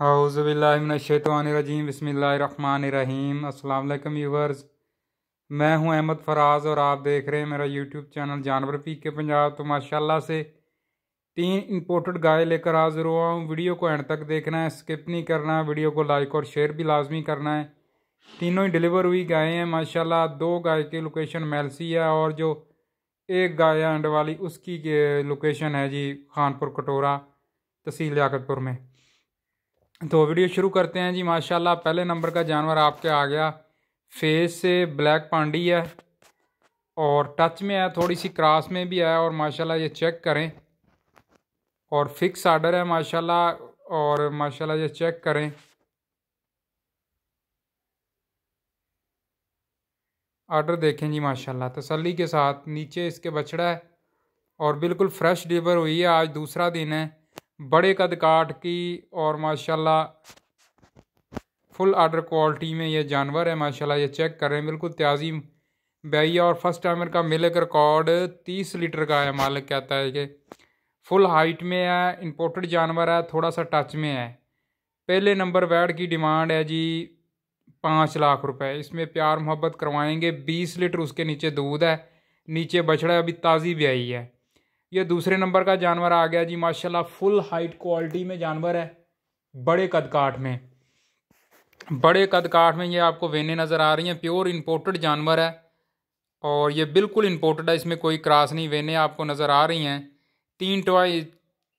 हाउज़बिल्लिनशैतवानरजीम बसमीम अल्लाम यूवर्स मैं हूं अहमद फराज और आप देख रहे हैं मेरा यूट्यूब चैनल जानवर पी के पंजाब तो माशाल्लाह से तीन इंपोर्टेड गाय लेकर हाजिर हुआ हूँ वीडियो को एंड तक देखना है स्किप नहीं करना है वीडियो को लाइक और शेयर भी लाजमी करना है तीनों ही डिलीवर हुई गायें हैं माशाला दो गाय की लोकेशन मेलसी है और जो एक गाय अंड वाली उसकी लोकेशन है जी खानपुर कटोरा तहसील याकतपुर में तो वीडियो शुरू करते हैं जी माशाल्लाह पहले नंबर का जानवर आपके आ गया फेस से ब्लैक पांडी है और टच में है थोड़ी सी क्रॉस में भी है और माशाल्लाह ये चेक करें और फिक्स आर्डर है माशाल्लाह और माशाल्लाह ये चेक करें आर्डर देखें जी माशाल्लाह तसल्ली के साथ नीचे इसके बछड़ा है और बिल्कुल फ्रेश डिलीवर हुई है आज दूसरा दिन है बड़े कद काट की और माशाल्लाह फुल आर्डर क्वालिटी में ये जानवर है माशाल्लाह ये चेक कर रहे हैं बिल्कुल त्याजी बैया और फर्स्ट टाइमर का मिलक रिकॉर्ड तीस लीटर का है मालिक कहता है कि फुल हाइट में है इंपोर्टेड जानवर है थोड़ा सा टच में है पहले नंबर बैड की डिमांड है जी पाँच लाख रुपए इसमें प्यार मोहब्बत करवाएंगे बीस लीटर उसके नीचे दूध है नीचे बछड़ा अभी ताज़ी ब्याई है ये दूसरे नंबर का जानवर आ गया जी माशाल्लाह फुल हाइट क्वालिटी में जानवर है बड़े कदकाठ में बड़े कदकाठ में ये आपको वेने नज़र आ रही हैं प्योर इम्पोर्टेड जानवर है और ये बिल्कुल इम्पोर्टेड है इसमें कोई क्रास नहीं वेने आपको नज़र आ रही हैं तीन टवाई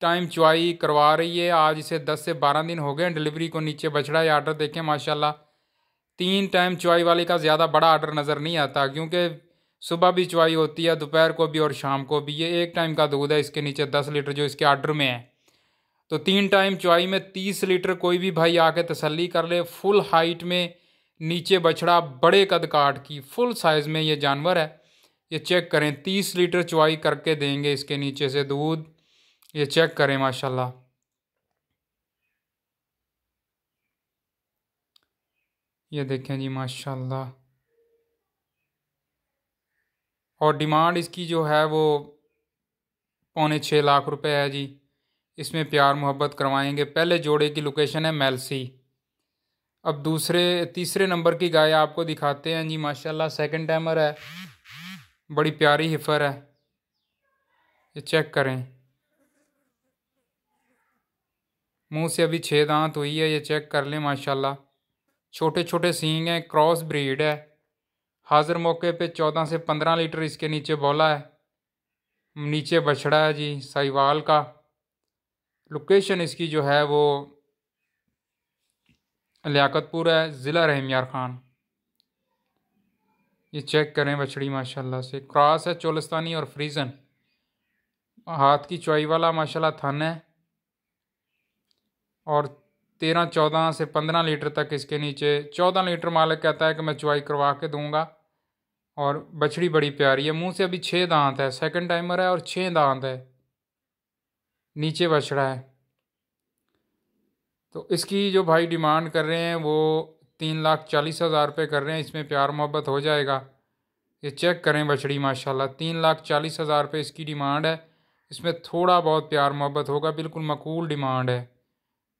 टाइम चुवाई करवा रही है आज इसे दस से बारह दिन हो गए डिलीवरी को नीचे बछड़ा ये आर्डर देखें माशाल्लाह तीन टाइम चुवाई वाले का ज़्यादा बड़ा आर्डर नज़र नहीं आता क्योंकि सुबह भी चुवाई होती है दोपहर को भी और शाम को भी ये एक टाइम का दूध है इसके नीचे दस लीटर जो इसके आर्डर में है तो तीन टाइम चुवाई में तीस लीटर कोई भी भाई आके तसल्ली कर ले फुल हाइट में नीचे बछड़ा बड़े कद काट की फुल साइज़ में ये जानवर है ये चेक करें तीस लीटर चुवाई करके देंगे इसके नीचे से दूध ये चेक करें माशाला ये देखें जी माशाल्लाह और डिमांड इसकी जो है वो पौने छः लाख रुपए है जी इसमें प्यार मोहब्बत करवाएंगे पहले जोड़े की लोकेशन है मेलसी अब दूसरे तीसरे नंबर की गाय आपको दिखाते हैं जी माशाल्लाह सेकंड टाइमर है बड़ी प्यारी हिफर है ये चेक करें मुंह से अभी छः दांत हुई है ये चेक कर लें माशाल्लाह छोटे छोटे सींग हैं क्रॉस ब्रीड है हाजिर मौके पे चौदह से पंद्रह लीटर इसके नीचे बोला है नीचे बछड़ा है जी साहिवाल का लोकेशन इसकी जो है वो लियाकतपुर है ज़िला रहमियार खान ये चेक करें बछड़ी माशाल्लाह से क्रॉस है चोलिस्तानी और फ्रीज़न हाथ की चौई वाला माशाल्लाह थन है और तेरह चौदह से पंद्रह लीटर तक इसके नीचे चौदह लीटर मालिक कहता है कि मैं चुवाई करवा के दूंगा और बछड़ी बड़ी प्यारी है मुंह से अभी छः दांत है सेकंड टाइमर है और छः दांत है नीचे बछड़ा है तो इसकी जो भाई डिमांड कर रहे हैं वो तीन लाख चालीस हज़ार रुपये कर रहे हैं इसमें प्यार मोहब्बत हो जाएगा ये चेक करें बछड़ी माशाल्लाह तीन लाख चालीस हज़ार रुपये इसकी डिमांड है इसमें थोड़ा बहुत प्यार मोहब्बत होगा बिल्कुल मकूल डिमांड है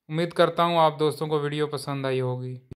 उम्मीद करता हूँ आप दोस्तों को वीडियो पसंद आई होगी